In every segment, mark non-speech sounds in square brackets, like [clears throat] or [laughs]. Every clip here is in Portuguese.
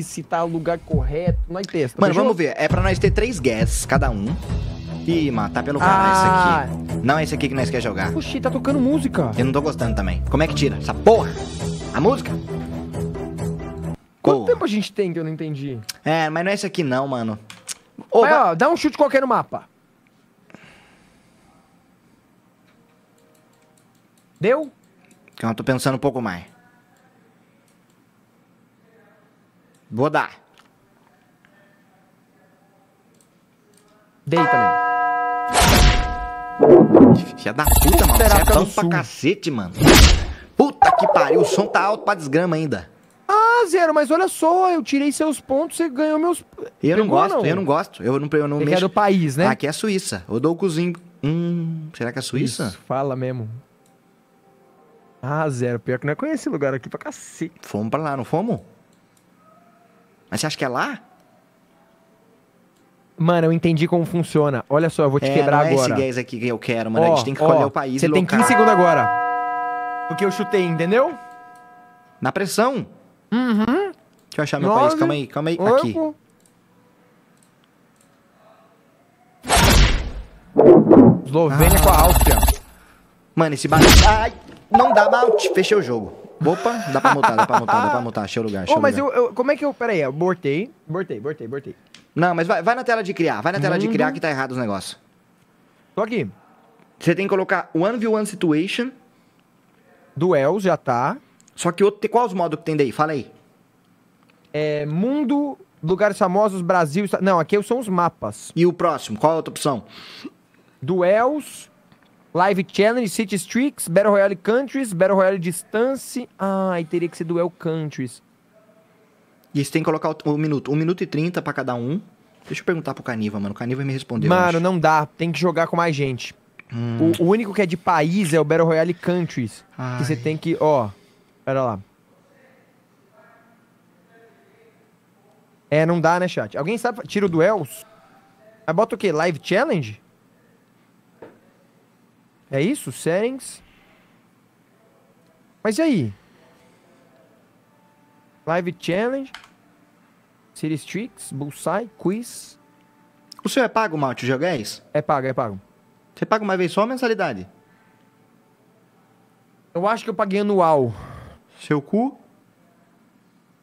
se tá o lugar correto, nós é testa. Mano, vamos ver. É pra nós ter três guests, cada um. Ih, mano, tá pelo ah. esse aqui. Não é esse aqui que nós quer jogar. Oxi, tá tocando música. Eu não tô gostando também. Como é que tira essa porra? A música? Quanto tempo a gente tem que eu não entendi? É, mas não é esse aqui não, mano. Ô, ó, dá um chute qualquer no mapa. Deu? Então, eu tô pensando um pouco mais. Vou dar. Dei também. Filha da puta, mano. Você é tão pra cacete, mano. Puta que pariu, o som tá alto pra desgrama ainda. Ah, Zero, mas olha só, eu tirei seus pontos, você ganhou meus. Eu não gosto, não? eu não gosto. Eu não, eu não é mexo. é do país, né? Aqui é Suíça. Eu dou o cozinho. Hum, será que é Suíça? Isso, fala mesmo. Ah, Zero, pior que não é conheci lugar aqui pra cacete. Fomos pra lá, não fomos? Mas você acha que é lá? Mano, eu entendi como funciona. Olha só, eu vou te é, quebrar não agora. É esse gas aqui que eu quero, mano. Ó, a gente tem que escolher o país. Você tem 15 segundos agora. Porque eu chutei, entendeu? Na pressão? Uhum. Deixa eu achar meu Nove, país. Calma aí, calma aí. Oito. Aqui. Eslovênia ah. com a Áustria. Mano, esse bate Ai, não dá malte. Fechei o jogo. Opa, dá pra mutar, dá pra mutar, dá pra [laughs] mutar. Achei o lugar, achei oh, o mas lugar. Eu, eu, como é que eu... Peraí, abortei, bortei, bortei, bortei. Não, mas vai, vai na tela de criar, vai na tela de criar uhum. que tá errado os negócios. Tô aqui. Você tem que colocar One View One Situation. Duels, já tá. Só que outro, qual os modos que tem daí? Fala aí. É, mundo, lugares famosos, Brasil... Não, aqui são os mapas. E o próximo, qual é a outra opção? Duels, Live Challenge, City Streaks, Battle Royale Countries, Battle Royale Distance. Ah, e teria que ser Duel Countries. E você tem que colocar o, o minuto. 1 minuto e 30 pra cada um. Deixa eu perguntar pro Caniva, mano. O Caniva me respondeu. Mano, não dá. Tem que jogar com mais gente. Hum. O, o, único que é de país é o Battle Royale Countries. Ai. Que você tem que. Ó. Pera lá. É, não dá, né, chat? Alguém sabe. Tira o duels? Aí bota o quê? Live Challenge? É isso? Settings. Mas e aí? Live Challenge. Series Tricks, Bullseye, Quiz. O seu é pago, Malte, Joguês? É, é pago, é pago. Você paga uma vez só a mensalidade? Eu acho que eu paguei anual. Seu cu?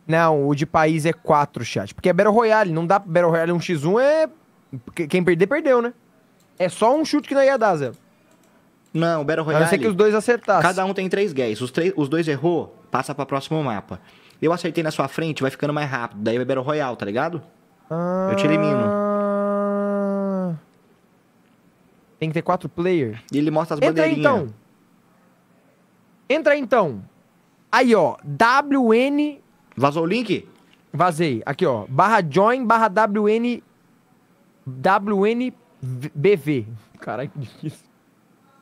Não, o de país é 4, chat. Porque é Battle Royale, não dá Battle Royale 1x1 é... Quem perder, perdeu, né? É só um chute que não ia dar, Zé. Não, o Battle Royale. A não ser que os dois acertassem. Cada um tem três guess. Os, três, os dois errou, passa pra próximo mapa. Eu acertei na sua frente, vai ficando mais rápido. Daí é Battle Royale, tá ligado? Ah... Eu te elimino. Ah. Tem que ter quatro players. E ele mostra as Entra bandeirinhas. Entra então. Entra então. Aí, ó. WN. Vazou o link? Vazei. Aqui, ó. Barra join barra WN. WNBV. Caralho, que difícil.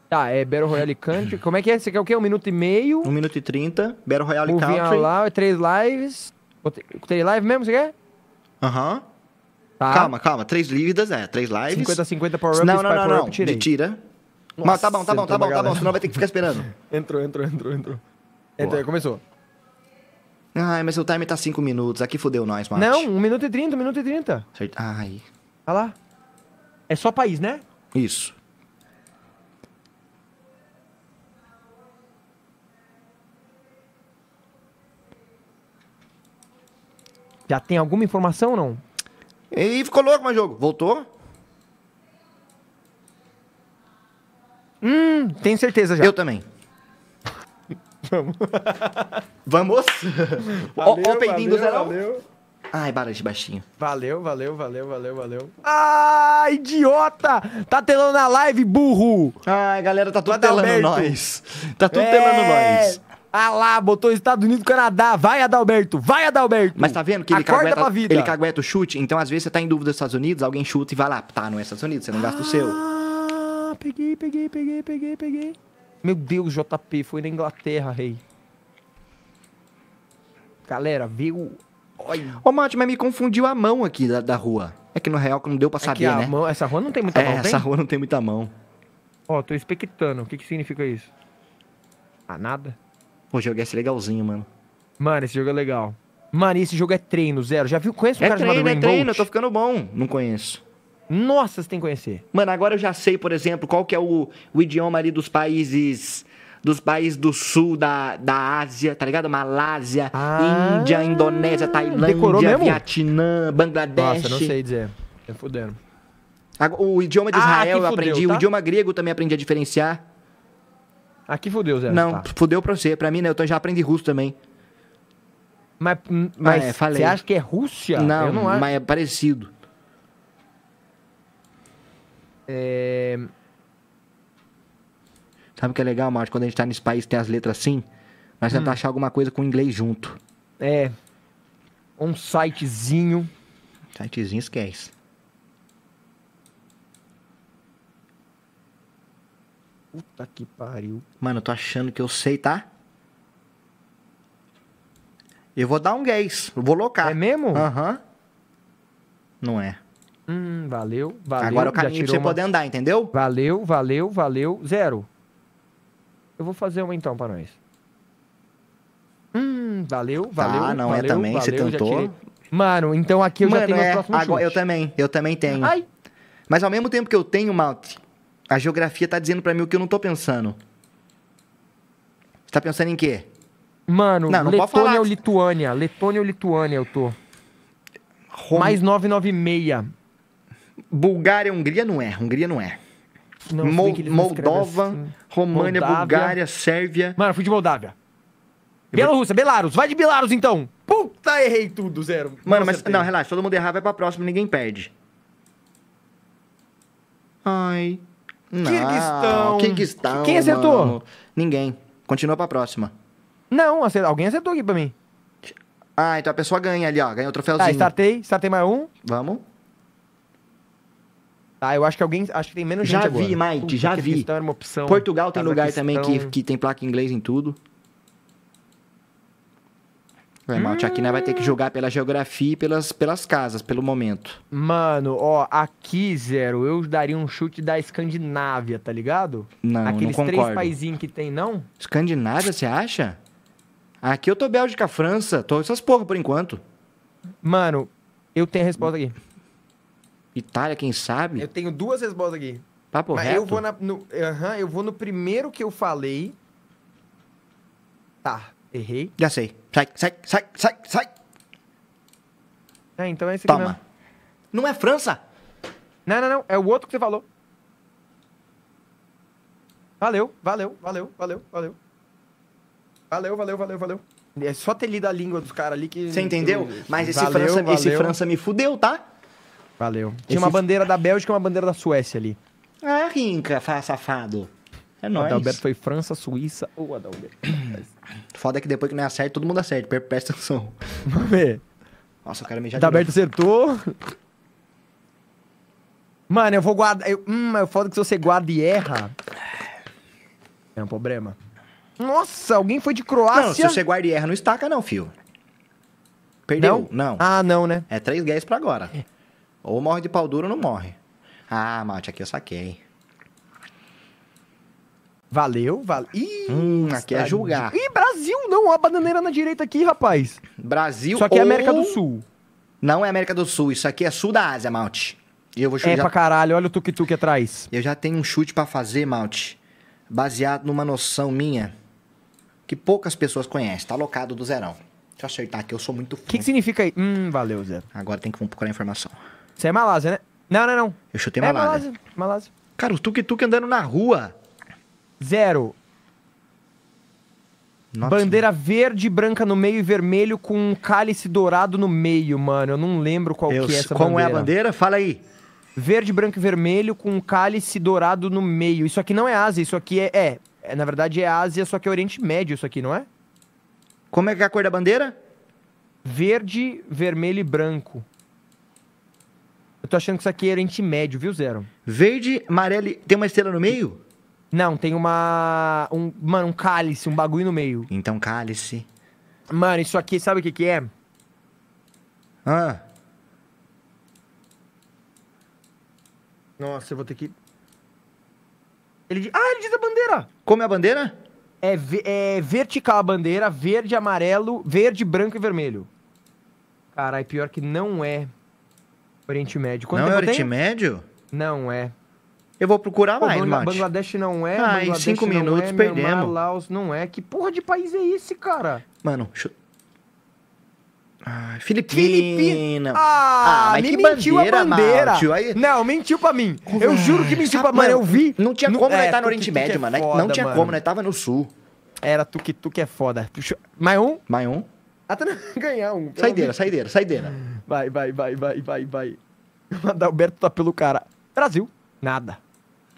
Tá, é Battle Royale Country. Como é que é? Você quer o quê? Um minuto e meio? Um minuto e trinta. Battle Royale Country. Country. lá, três lives. Três lives mesmo, você quer? Aham. Uhum. Tá. Calma, calma. Três lívidas é. Três lives. 50, 50 power-up. Não, não, não, não. Tira. Nossa, Mas tá bom, tá bom, tá bom, tá bom. Senão vai ter que ficar esperando. [laughs] entrou, entrou, entrou, entrou. Entrou, começou. Ai, mas o time tá 5 minutos. Aqui fodeu nós, mano. Não, 1 um minuto e 30, 1 um minuto e 30. Ai. Olha tá lá. É só país, né? Isso. Já tem alguma informação ou não? E ficou louco, mas jogo. Voltou? Hum, tenho certeza já. Eu também. [laughs] Vamos. Vamos? [laughs] Ó o peidinho do Zerão. Valeu. Ai, barulho de baixinho. Valeu, valeu, valeu, valeu, valeu. Ah, idiota! Tá telando a live, burro! Ai, galera, tá tudo telando nós. Tá tudo é... telando nós. Ah lá, botou Estados Unidos Canadá. Vai, Adalberto. Vai, Adalberto. Mas tá vendo que ele Acorda cagueta, pra vida. ele cagueta o chute? Então, às vezes, você tá em dúvida dos Estados Unidos, alguém chuta e vai lá. Tá, não é Estados Unidos, você não gasta ah, o seu. Ah, peguei, peguei, peguei, peguei, peguei. Meu Deus, JP, foi na Inglaterra, rei. Galera, viu? Olha. Ô, Mate, mas me confundiu a mão aqui da, da rua. É que no real não deu pra é saber, é né? Mão, essa rua não tem muita é, mão, essa tem? rua não tem muita mão. Ó, tô expectando. O que que significa isso? Ah, nada. Pô, jogo esse legalzinho, mano. Mano, esse jogo é legal. Mano, esse jogo é treino, zero. Já viu? Conhece o é cara treino, chamado É treino, é treino, eu tô ficando bom. Não conheço. Nossa, você tem que conhecer. Mano, agora eu já sei, por exemplo, qual que é o, o idioma ali dos países dos países do sul da, da Ásia, tá ligado? Malásia, ah, Índia, Indonésia, Tailândia, Vietnã, Bangladesh. Nossa, não sei dizer. É fudendo. O idioma de ah, Israel ah, eu aprendi, tá? o idioma grego também aprendi a diferenciar. Aqui fudeu, Zé. Não, tá. fudeu pra você. Pra mim, né? Eu tô, já aprendi russo também. Mas, hum, ah, mas é, falei. você acha que é Rússia? Não, não mas é parecido. É... Sabe o que é legal, Márcio? Quando a gente tá nesse país tem as letras assim, mas tentar hum. achar alguma coisa com inglês junto. É. Um sitezinho. Sitezinho esquece. Puta que pariu. Mano, eu tô achando que eu sei, tá? Eu vou dar um gays. Eu vou locar. É mesmo? Aham. Uhum. Não é. Hum, valeu, valeu. Agora é o caminho pra você uma... poder andar, entendeu? Valeu, valeu, valeu. Zero. Eu vou fazer uma então pra nós. Hum, valeu, tá, valeu. Ah, não é valeu, é também, valeu, você tentou. Mano, então aqui eu Mano, já tenho é, agora, chute. Eu também, eu também tenho. Ai. Mas ao mesmo tempo que eu tenho Malte. A geografia tá dizendo para mim o que eu não tô pensando. Você tá pensando em quê? Mano, não, não Letônia ou Lituânia? Letônia ou Lituânia eu tô. Rom... Mais 996. Bulgária, Hungria não é. Hungria não é. Não, Mo Moldova, assim. România, Moldávia. Bulgária, Sérvia. Mano, fui de Moldávia. Bielorrússia, Belarus. Vai de Belarus então. Puta, errei tudo, zero. Mano, não mas não, relaxa. Todo mundo errar, vai pra próxima, ninguém perde. Ai. Kirguistão. Kirguistão. Quem acertou? mano. Ninguém. Continua pra próxima. Não, acertou. alguém acertou aqui pra mim. Ah, então a pessoa ganha ali, ó. Ganha o troféuzinho. Tá, startei. Startei mais um. Vamos. Tá, eu acho que alguém. Acho que tem menos Já gente agora. vi, Mike, já vi. Kirguistão era uma opção. Portugal tem lugar também que, que tem placa em inglês em tudo. Mal, hum. aqui nós vai ter que jogar pela geografia e pelas, pelas casas, pelo momento. Mano, ó, aqui, Zero, eu daria um chute da Escandinávia, tá ligado? Não, Aqueles não três paizinhos que tem, não? Escandinávia, você acha? Aqui eu tô Bélgica, França, tô essas porra por enquanto. Mano, eu tenho a resposta aqui. Itália, quem sabe? Eu tenho duas respostas aqui. Papo Mas reto? Eu vou, na, no, uh -huh, eu vou no primeiro que eu falei. Tá, Errei. Já sei. Sai, sai, sai, sai, sai. É, então é esse Toma. aqui mesmo. Não é França? Não, não, não. É o outro que você falou. Valeu, valeu, valeu, valeu, valeu. Valeu, valeu, valeu, valeu. É só ter lido a língua dos caras ali que. Você entendeu? Mas esse, valeu, França, valeu. esse França me fudeu, tá? Valeu. Tinha esse... uma bandeira da Bélgica e uma bandeira da Suécia ali. Ah, rinca, safado. É nóis. O Adalberto foi França, Suíça ou Adalberto. [clears throat] foda é que depois que não é acerta, todo mundo acerta. Presta atenção. [laughs] Vamos ver. Nossa, o cara é me já. Tá aberto, acertou. Mano, eu vou guardar. Eu... Hum, é foda que se você guarda e erra. É um problema. Nossa, alguém foi de Croácia. Não, se você guarda e erra, não estaca, não, fio. Perdeu? Não? não. Ah, não, né? É três guerras pra agora. É. Ou morre de pau duro ou não morre. Ah, mate, aqui eu saquei. Valeu, valeu. Ih, hum, aqui é julgar. Ih, Brasil, não, a bananeira na direita aqui, rapaz. Brasil só que é América do Sul. Não é América do Sul, isso aqui é Sul da Ásia, Malte. E eu vou é chutar. É já... pra caralho, olha o tuk-tuk atrás. Eu já tenho um chute para fazer, Malte, baseado numa noção minha que poucas pessoas conhecem. Tá locado do zerão. Deixa eu acertar aqui, eu sou muito O que, que, significa aí? Hum, valeu, Zé. Agora tem que procurar informação. Isso é Malásia, né? Não, não, não. Eu chutei Malásia. É Malásia. Malásia. Cara, o tuk-tuk andando na rua. Zero. Nossa, Bandeira verde, branca no meio e vermelho com um cálice dourado no meio, mano. Eu não lembro qual que é essa qual bandeira. Qual é a bandeira? Fala aí. Verde, branco e vermelho com um cálice dourado no meio. Isso aqui não é Ásia, isso aqui é, é, é. Na verdade é Ásia, só que é Oriente Médio, isso aqui, não é? Como é que é a cor da bandeira? Verde, vermelho e branco. Eu tô achando que isso aqui é Oriente Médio, viu, Zero? Verde, amarelo e... Tem uma estrela no meio? Não, tem uma. Um, mano, um cálice, um bagulho no meio. Então, cálice. Mano, isso aqui, sabe o que, que é? Ah. Nossa, eu vou ter que. Ele Ah, ele diz a bandeira! Como é a bandeira? É, é vertical a bandeira, verde, amarelo, verde, branco e vermelho. Caralho, pior que não é Oriente Médio. Quanto não é Oriente Médio? Não é. Eu vou procurar mais, mano. Bangladesh não é, ah, Bangladesh em cinco não é, minutos é, perdemos. Myanmar, Laos não é. Que porra de país é esse, cara? Mano, chu... Ah, Filipina. Filipina. Ah, ah mas me que mentiu bandeira, a bandeira. Não, mentiu pra mim. Eu é? juro que mentiu ah, pra mim. Mano, eu vi. Não tinha como é, nós tá no Oriente é Médio, é mano. Foda, não tinha mano. como, nós tava no Sul. Era tu que tu que é foda. Mais um? Mais um. Até [laughs] ganhar um. Saideira, saideira, saideira. Vai, vai, vai, vai, vai, vai. O Adalberto tá pelo cara. Brasil. Nada.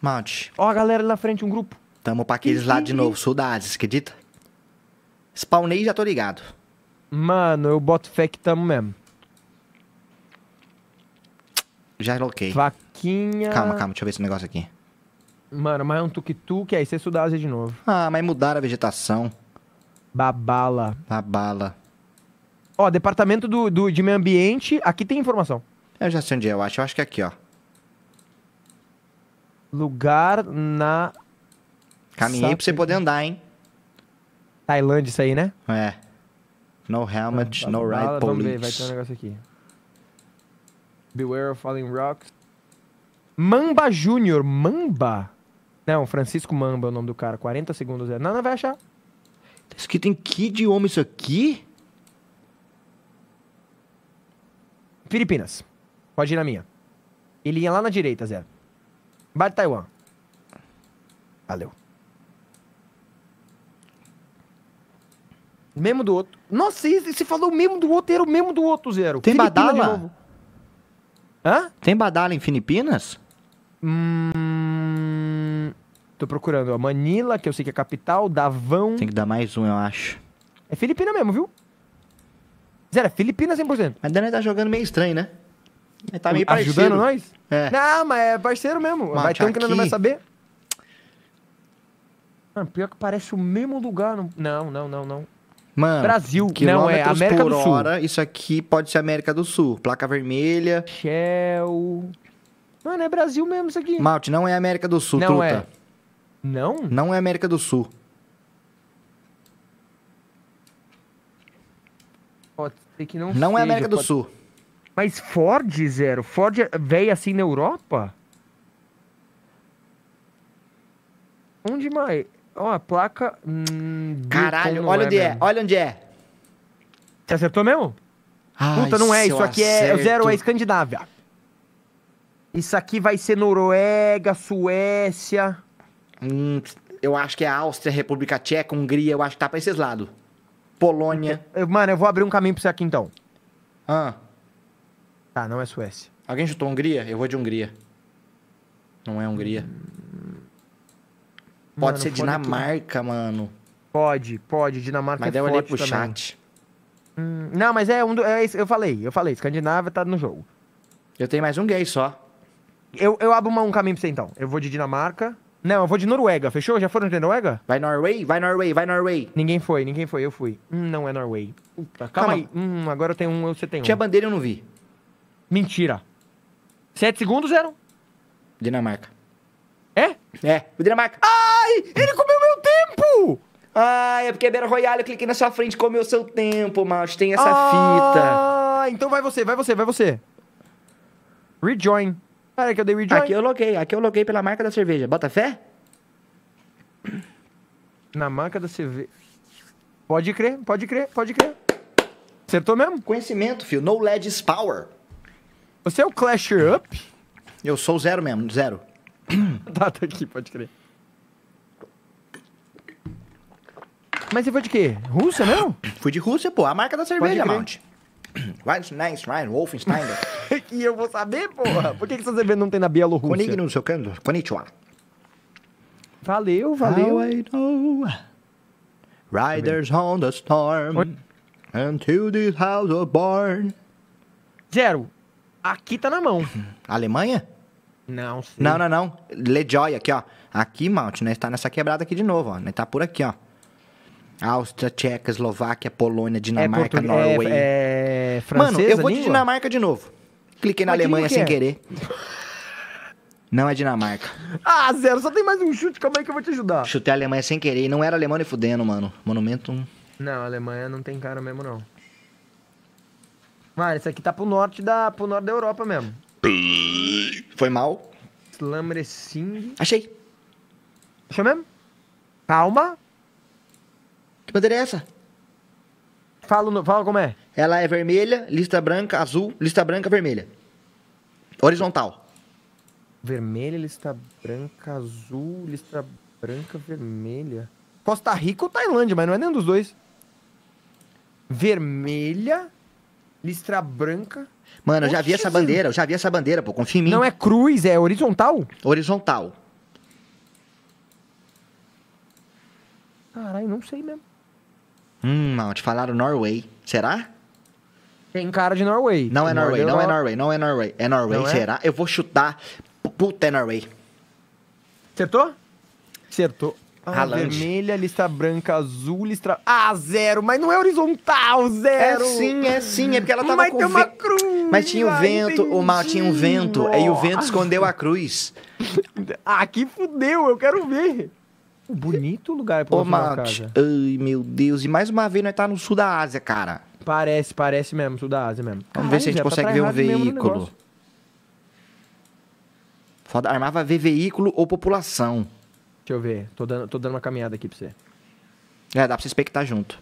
Mount. Ó a galera ali na frente, um grupo. Tamo pra aqueles lá de novo, saudades, acredita? Spawnei e já tô ligado. Mano, eu boto fé que tamo mesmo. Já loquei. Vaquinha. Calma, calma, deixa eu ver esse negócio aqui. Mano, mas é um tuk-tuk, aí você saudades de novo. Ah, mas mudaram a vegetação. Babala. Babala. Ó, departamento do, do, de meio ambiente, aqui tem informação. Eu já sei onde é, eu acho. Eu acho que é aqui, ó. Lugar na. Caminhei Sabe... pra você poder andar, hein? Tailândia, isso aí, né? É. No helmet, ah, no bala, right police. Vamos ver, vai ter um negócio aqui. Beware of falling rocks. Mamba Júnior, Mamba? Não, Francisco Mamba é o nome do cara. 40 segundos. É. Não, não vai achar. Tá escrito em que idioma isso aqui? Filipinas. Pode ir na minha. Ele ia lá na direita, Zé. Bar Taiwan. Valeu. Mesmo do outro. Nossa, e se falou o mesmo do outro, era o mesmo do outro, zero. Tem Filipina badala? Hã? Tem badala em Filipinas? Hum... Tô procurando, ó. Manila, que eu sei que é a capital, Davão... Tem que dar mais um, eu acho. É Filipina mesmo, viu? Zero, é Filipinas 100%. Mas Dani tá jogando meio estranho, né? É, tá meio parceiro. Ajudando nós? É. Não, mas é parceiro mesmo. Mas Vai tá ter um que não vai saber. Mano, pior que parece o mesmo lugar. No... Não, não, não, não. Mano, Brasil, não é América por do Sul. Hora, isso aqui pode ser América do Sul. Placa vermelha. Shell. Mano, é Brasil mesmo isso aqui. Malte, não é América do Sul, não truta. É. Não? Não é América do Sul. Pode ser que não Não seja, é América do pode... Sul. Mas Ford, Zero, Ford veio assim na Europa? Onde mais? Ó, a placa... Hum, Caralho, olha é onde é, mesmo. é, olha onde é. Você acertou mesmo? Ai, Puta, não é, isso aqui acerto. é... Zero é Escandinávia. Isso aqui vai ser Noruega, Suécia... Hum, eu acho que é Áustria, República Tcheca, Hungria, eu acho que tá pra esses lados. Polônia. Mano, eu vou abrir um caminho pra você aqui então. Ah. Tá, não é Suécia. Alguém chutou Hungria? Eu vou de Hungria. Não é Hungria. Hum... Pode mano, ser Dinamarca, mano. Pode, pode. Dinamarca mas é forte Mas eu pro também. chat. Hum, não, mas é um do, é, Eu falei, eu falei. Escandinávia tá no jogo. Eu tenho mais um gay só. Eu, eu abro uma, um caminho pra você então. Eu vou de Dinamarca. Não, eu vou de Noruega, fechou? Já foram de Noruega? Vai Norway? Vai Norway, vai Norway. Ninguém foi, ninguém foi, eu fui. Hum, não é Norway. calma, calma aí. Hum, agora eu tenho um, você tem um. Tinha bandeira eu não vi. Mentira. Sete segundos eram? Dinamarca. É? É, o Dinamarca. Ai, ele comeu meu tempo! Ai, é porque é Beira Royale, eu cliquei na sua frente, comeu seu tempo, mas tem essa ah, fita. então vai você, vai você, vai você. Rejoin. Cara, que eu dei rejoin. Aqui eu loguei, aqui eu loguei pela marca da cerveja. Bota fé? Na marca da cerveja. Pode crer, pode crer, pode crer. Acertou mesmo? Conhecimento, fio. No LED is power. Você é o Clash Up? Eu sou zero mesmo, zero. [coughs] tá, tá aqui, pode crer. Mas você foi de quê? Rússia, não? [coughs] Fui de Rússia, pô. A marca da cerveja, Mount. [coughs] Weizenstein, Wolfenstein. e eu vou saber, porra. Por que, que essa cerveja não tem na Bielorrússia? Konigno, não sei o que. Konnichiwa. Valeu, valeu. How I know. Riders on the storm. Until this house was born. Zero. Aqui tá na mão. Uhum. Alemanha? Não, sim. Não, não, não. Lejoy aqui, ó. Aqui, Mount, né? Tá nessa quebrada aqui de novo, ó. Né? Tá por aqui, ó. Áustria, Tcheca, Eslováquia, Polônia, Dinamarca, é, é Norway. É, é francesa, Mano, eu vou língua? de Dinamarca de novo. Cliquei na Mas Alemanha que sem é? querer. Não é Dinamarca. Ah, Zero, só tem mais um chute, calma aí que eu vou te ajudar. Chutei a Alemanha sem querer. Não era Alemanha fudendo, mano. Monumento. Não, a Alemanha não tem cara mesmo, não. Mano, isso aqui tá pro norte da, pro norte da Europa mesmo. Foi mal? Slamrecing. Achei. Achou mesmo? Calma. Que bandeira é essa? Fala, fala como é. Ela é vermelha, lista branca, azul, lista branca, vermelha. Horizontal. Vermelha, lista branca, azul, lista branca, vermelha. Costa Rica ou Tailândia, mas não é nenhum dos dois. Vermelha, listra branca. Mano, eu já vi essa bandeira, eu já vi essa bandeira, pô, confia em mim. Não é cruz, é horizontal? Horizontal. Caralho, não sei mesmo. Hum, não, te falaram Norway. Será? Tem cara de Norway. Não é Norway, não é Norway, não é Norway. É Norway, é? será? Eu vou chutar. Puta, é Norway. Acertou? Acertou. Ah, vermelha, lista branca, azul, lista. Ah, zero! Mas não é horizontal, zero! É sim, é sim, é porque ela tava mas com. tem uma cruz! Mas tinha o vento, o mal tinha um vento, oh. aí o vento escondeu a cruz. [laughs] ah, que fudeu, eu quero ver! Bonito lugar pra Ô, Malte, ai meu Deus, e mais uma vez nós tá no sul da Ásia, cara. Parece, parece mesmo, sul da Ásia mesmo. Vamos ver se a gente tá consegue ver um veículo. Foda, armava ver veículo ou população. Deixa eu ver. Tô dando, tô dando uma caminhada aqui pra você. É, dá pra você expectar junto.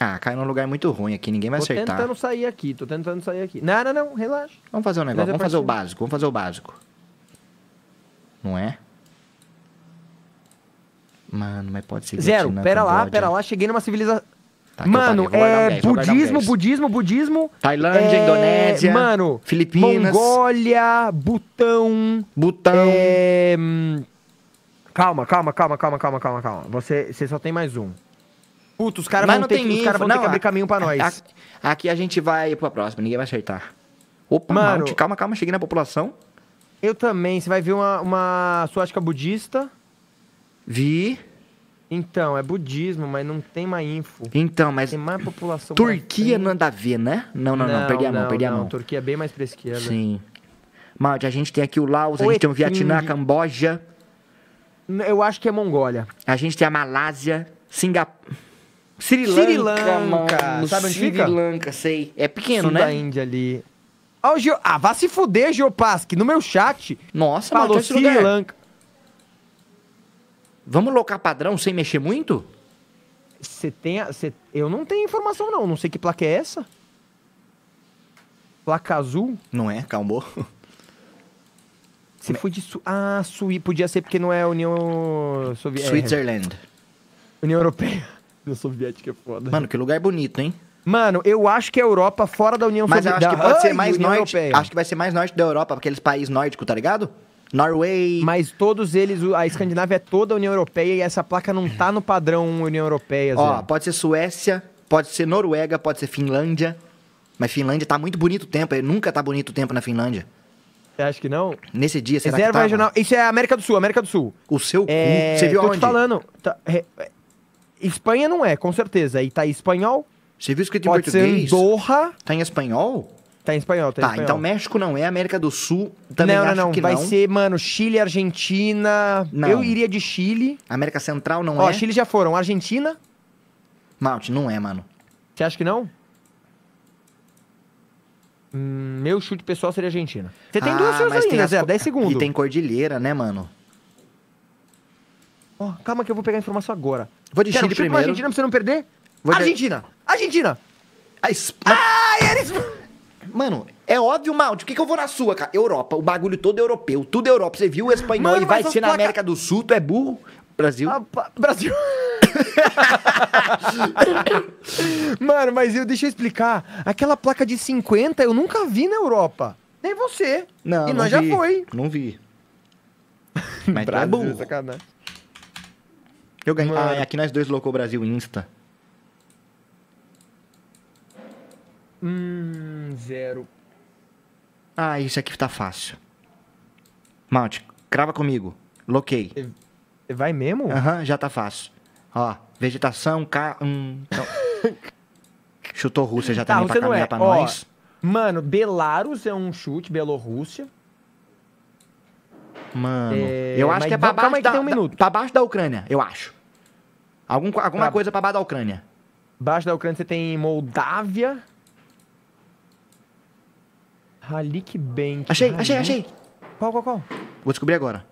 Ah, caiu num lugar muito ruim aqui, ninguém vai tô acertar. Tô tentando sair aqui, tô tentando sair aqui. Não, não, não, relaxa. Vamos fazer um é negócio, vamos fazer o básico, vamos fazer o básico. Não é? Mano, mas pode ser... Zero, pera lá, pera lá, cheguei numa civilização... Tá, então tá, mano, é budismo, budismo, budismo. Tailândia, é... Indonésia. Mano, Filipinas. Mongólia, Butão. Butão. É... Hum, calma, calma, calma, calma, calma, calma, calma. Você, você só tem mais um. Puta, os caras vão, não ter, tem que, os cara vão não, ter que abrir caminho pra nós. Aqui, aqui a gente vai pra próxima, ninguém vai acertar. Opa, Mano, Mount, calma, calma, cheguei na população. Eu também, você vai ver uma, uma suástica budista. Vi. Então, é budismo, mas não tem mais info. Então, mas. Tem mais população. Turquia não dá a ver, né? Não, não, não, não, Perdi a mão, perdi a mão. Turquia é bem mais pra esquerda. Sim. Malte, a gente tem aqui o Laos, o a gente tem o Vietnã, King. Camboja. Eu acho que é Mongólia. A gente tem a Malásia, Singapura. Sri Lanka. Sri Lanka, mano. Sabe onde Sri fica? Sri Lanka, sei. É pequeno, Sul né? da Índia ali. Ah, Geo... ah, vá se fuder, Geopasque. No meu chat. Nossa, falou Sri é. Lanka. Vamos locar padrão sem mexer muito? Você tem. A, cê, eu não tenho informação, não. Não sei que placa é essa. Placa azul? Não é, calmou. Você foi de. Su... Ah, Suí. Podia ser porque não é União Soviética. Switzerland. União Europeia. União [laughs] Soviética é foda. Mano, que lugar bonito, hein? Mano, eu acho que a é Europa fora da União Mas Soviética. Mas acho que pode da... ser mais norte. Europeia. Acho que vai ser mais norte da Europa, aqueles países nórdicos, tá ligado? Norway. Mas todos eles, a Escandinávia é toda a União Europeia e essa placa não tá no padrão União Europeia. Zé. Ó, pode ser Suécia, pode ser Noruega, pode ser Finlândia. Mas Finlândia tá muito bonito o tempo, é, nunca tá bonito o tempo na Finlândia. Você acha que não? Nesse dia, será Reserva que regional. Isso é América do Sul, América do Sul. O seu é... Você viu Tô onde? Tô falando. Tá... Re... É, Espanha não é, com certeza. E tá em espanhol. Você viu escrito em Pode português? Ser Andorra. Tá em espanhol? Tá em espanhol, tá, em tá espanhol. então México não é, América do Sul também não, acho não, não. que Vai não. Vai ser, mano, Chile, Argentina... Não. Eu iria de Chile. América Central não Ó, é? Ó, Chile já foram. Argentina? Malte não é, mano. Você acha que não? Hum, meu chute pessoal seria Argentina. Você tem ah, duas chances ainda, né Zé, 10 segundos. E tem Cordilheira, né, mano? Oh, calma que eu vou pegar a informação agora. Vou de Quero, Chile primeiro. Argentina pra você não perder? Vou Argentina! De... Argentina! A Espanha... Ah, era Espanha! Mano, é óbvio, Maldi. De que, que eu vou na sua, cara? Europa. O bagulho todo é europeu. Tudo é Europa. Você viu o espanhol Mano, e vai ser na placa... América do Sul. Tu é burro. Brasil. pa... Brasil. [laughs] Mano, mas eu, deixa eu explicar. Aquela placa de 50 eu nunca vi na Europa. Nem você. Não, E não nós vi. já foi. Não vi. [laughs] Mas Brasil, é burro. Sacanagem. Eu ganhei. Ah, aqui é nós dois locou Brasil Insta. Hum, zero. Ah, isso aqui tá fácil. Mount, crava comigo. Loquei. Vai mesmo? Aham, uhum, já tá fácil. Ó, vegetação, ca... Hum, então. [laughs] Chutou Rússia já tá, também pra caminhar é. pra Ó, nós. Mano, Belarus é um chute, Belorússia Mano, é... eu acho que é pra baixo, da, um da, pra baixo da Ucrânia, eu acho. Algum, alguma pra... coisa pra baixo da Ucrânia. Baixo da Ucrânia você tem Moldávia. Halik Bank. Achei, Halik... achei, achei. Qual, qual, qual? Vou descobrir agora.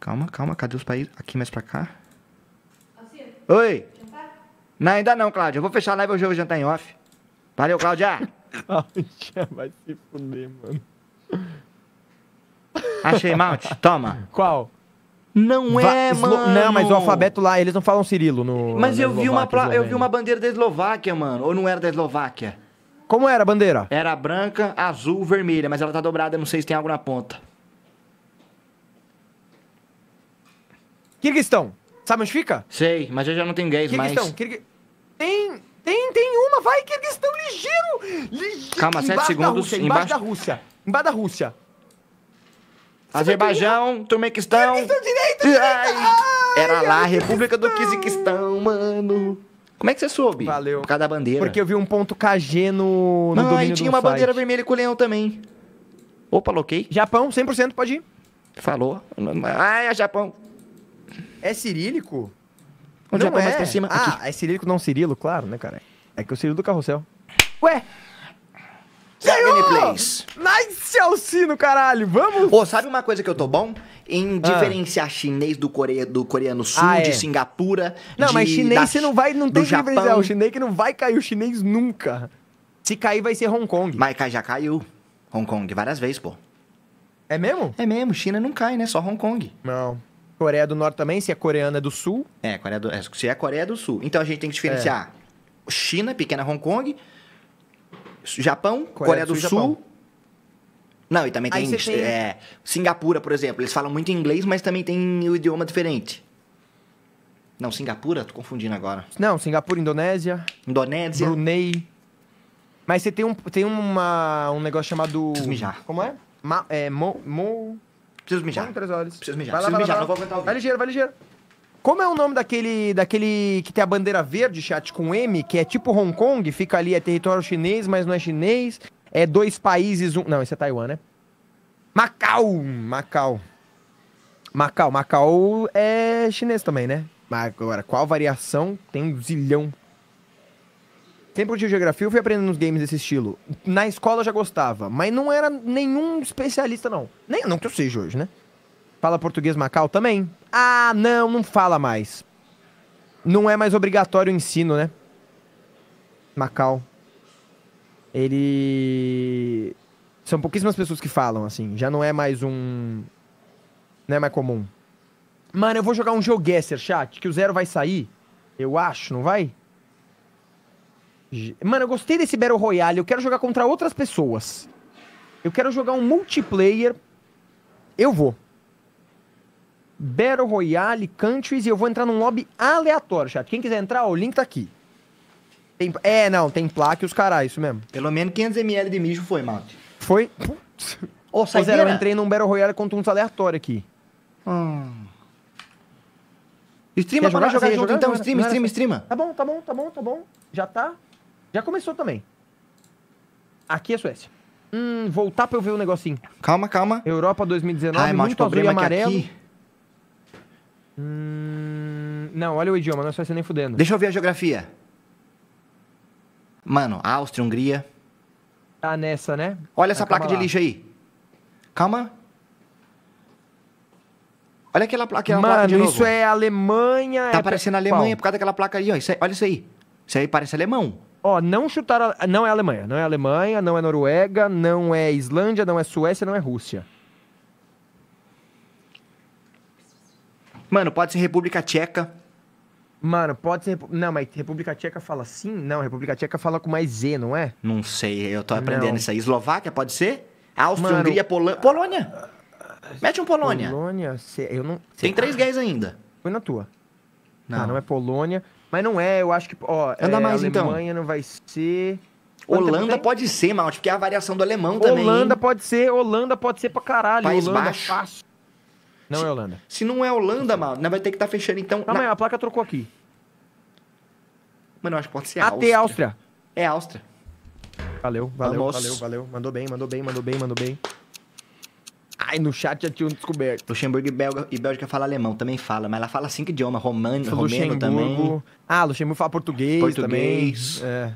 Calma, calma. Cadê os países? Aqui, mais pra cá. Oi. Jantar? Não, ainda não, Cláudia. Eu vou fechar a live hoje eu vou jantar em off. Valeu, Cláudia. Cláudia [laughs] vai se fuder, mano. Achei, Mount. Toma. Qual? Não é, mano. Não, mas o alfabeto lá, eles não falam Cirilo no. Mas eu vi, uma eu vi uma bandeira da Eslováquia, mano. Ou não era da Eslováquia? Como era a bandeira? Era branca, azul, vermelha, mas ela tá dobrada, não sei se tem algo na ponta. Kirguistão. Sabe onde fica? Sei, mas eu já não tenho gays mais. Kirguistão, Tem. Tem, tem uma, vai, Kirguistão, ligeiro! ligeiro. Calma, sete segundos. Da Rússia, embaixo, embaixo da Rússia. Embaixo da Rússia. Azerbaijão, Turmequistão. Direito, direito. era lá, República do Quizquistão, mano. Como é que você soube? Valeu. Por causa da bandeira. Porque eu vi um ponto KG no, no Não, aí tinha uma site. bandeira vermelha com o leão também. Opa, loquei. Japão, 100% pode ir. Falou. Ai, é Japão. É cirílico? O não Japão é. mais é. pra cima. Ah, Aqui. é cirílico, não cirilo, claro, né, cara? É que é o cirilo do carrossel. Ué, Senhor! Gameplays. Nice, Alcino, é caralho! Vamos! Ô, oh, sabe uma coisa que eu tô bom? Em ah. diferenciar chinês do, Coreia, do coreano sul, ah, é. de Singapura. Não, de, mas chinês da, você não vai, não tem que diferenciar. O chinês que não vai cair o chinês nunca. Se cair, vai ser Hong Kong. Mas já caiu. Hong Kong várias vezes, pô. É mesmo? É mesmo. China não cai, né? Só Hong Kong. Não. Coreia do Norte também, se é coreana é do Sul. É, Coreia do, é, se é Coreia do Sul. Então a gente tem que diferenciar é. China, pequena Hong Kong, Japão, Coreia, Coreia do, Sul. Japão. Não, e também tem, tem... É, Singapura, por exemplo. Eles falam muito inglês, mas também tem o idioma diferente. Não, Singapura? Tô confundindo agora. Não, Singapura, Indonésia. Indonésia. Brunei. Mas você tem um, tem uma, um negócio chamado... Preciso mijar. Como é? Ma, é mo, mo... Preciso mijar. É três horas. Preciso mijar. Vai lá, Preciso vai mijar, vai lá. não vou aguentar o vídeo. Vai ligeiro, vai ligeiro. Como é o nome daquele, daquele que tem a bandeira verde, chat, com M, que é tipo Hong Kong, fica ali, é território chinês, mas não é chinês. É dois países, um... Não, esse é Taiwan, né? Macau! Macau. Macau. Macau é chinês também, né? Mas agora, qual variação? Tem um zilhão. Sempre de geografia eu fui aprendendo uns games desse estilo. Na escola eu já gostava, mas não era nenhum especialista, não. Nem, não que eu seja hoje, né? Fala português Macau também? Ah, não, não fala mais. Não é mais obrigatório o ensino, né? Macau. Ele. São pouquíssimas pessoas que falam, assim. Já não é mais um. Não é mais comum. Mano, eu vou jogar um Geoguesser, chat, que o zero vai sair. Eu acho, não vai? Mano, eu gostei desse Battle Royale. Eu quero jogar contra outras pessoas. Eu quero jogar um multiplayer. Eu vou. Battle Royale Countries e eu vou entrar num lobby aleatório, chat. Quem quiser entrar, o link tá aqui. Tem... É, não, tem placa e os caras, isso mesmo. Pelo menos 500ml de mijo foi, Mate. Foi? Putz. Ô, Pois zero, eu entrei num Battle Royale contra uns aleatórios aqui. Hum. Streama pra jogar, jogar junto, jogar? então. Não stream, não Tá bom, tá bom, tá bom, tá bom. Já tá. Já começou também. Aqui é Suécia. Hum, voltar pra eu ver o um negocinho. Calma, calma. Europa 2019, Ai, muito azul e é amarelo. Aqui... Hum, não, olha o idioma, não é só você nem fudendo. Deixa eu ver a geografia. Mano, Áustria, Hungria. Tá nessa, né? Olha essa ah, placa de lixo aí. Calma. Olha aquela placa. Aquela Mano, placa de novo. isso é Alemanha. Tá é parecendo Alemanha por causa daquela placa ali, ó. Isso aí, olha isso aí. Isso aí parece alemão. Ó, não chutaram. Não é Alemanha. Não é Alemanha, não é Noruega, não é Islândia, não é Suécia, não é Rússia. Mano, pode ser República Tcheca. Mano, pode ser. Não, mas República Tcheca fala sim? Não, República Tcheca fala com mais Z, não é? Não sei, eu tô aprendendo não. isso aí. Eslováquia pode ser? Áustria, Mano, Hungria, Polônia. Polônia! Mete um Polônia. Polônia, cê, eu não. Cê, Tem três tá- gays ainda. Foi na tua. Tá, não. Ah, não é Polônia. Mas não é, eu acho que. Ó, Anda é, mais então. Alemanha não vai ser. Holanda pode ser, Malte, porque é a variação do alemão Holanda também. Holanda pode ser, Holanda pode ser pra caralho. País Holanda baixo. fácil. Não se, é Holanda. Se não é Holanda, mano, né? vai ter que estar tá fechando então. Não, na... mas a placa trocou aqui. Mano, eu acho que pode ser AT Áustria. Áustria. É Áustria. Valeu, valeu, Vamos. valeu, valeu. Mandou bem, mandou bem, mandou bem, mandou bem. Ai, no chat já tinham descoberto. Luxemburgo e, Belga, e Bélgica fala alemão, também fala, mas ela fala cinco idiomas, romano, romeno também. Ah, Luxemburgo fala português, português. também. É.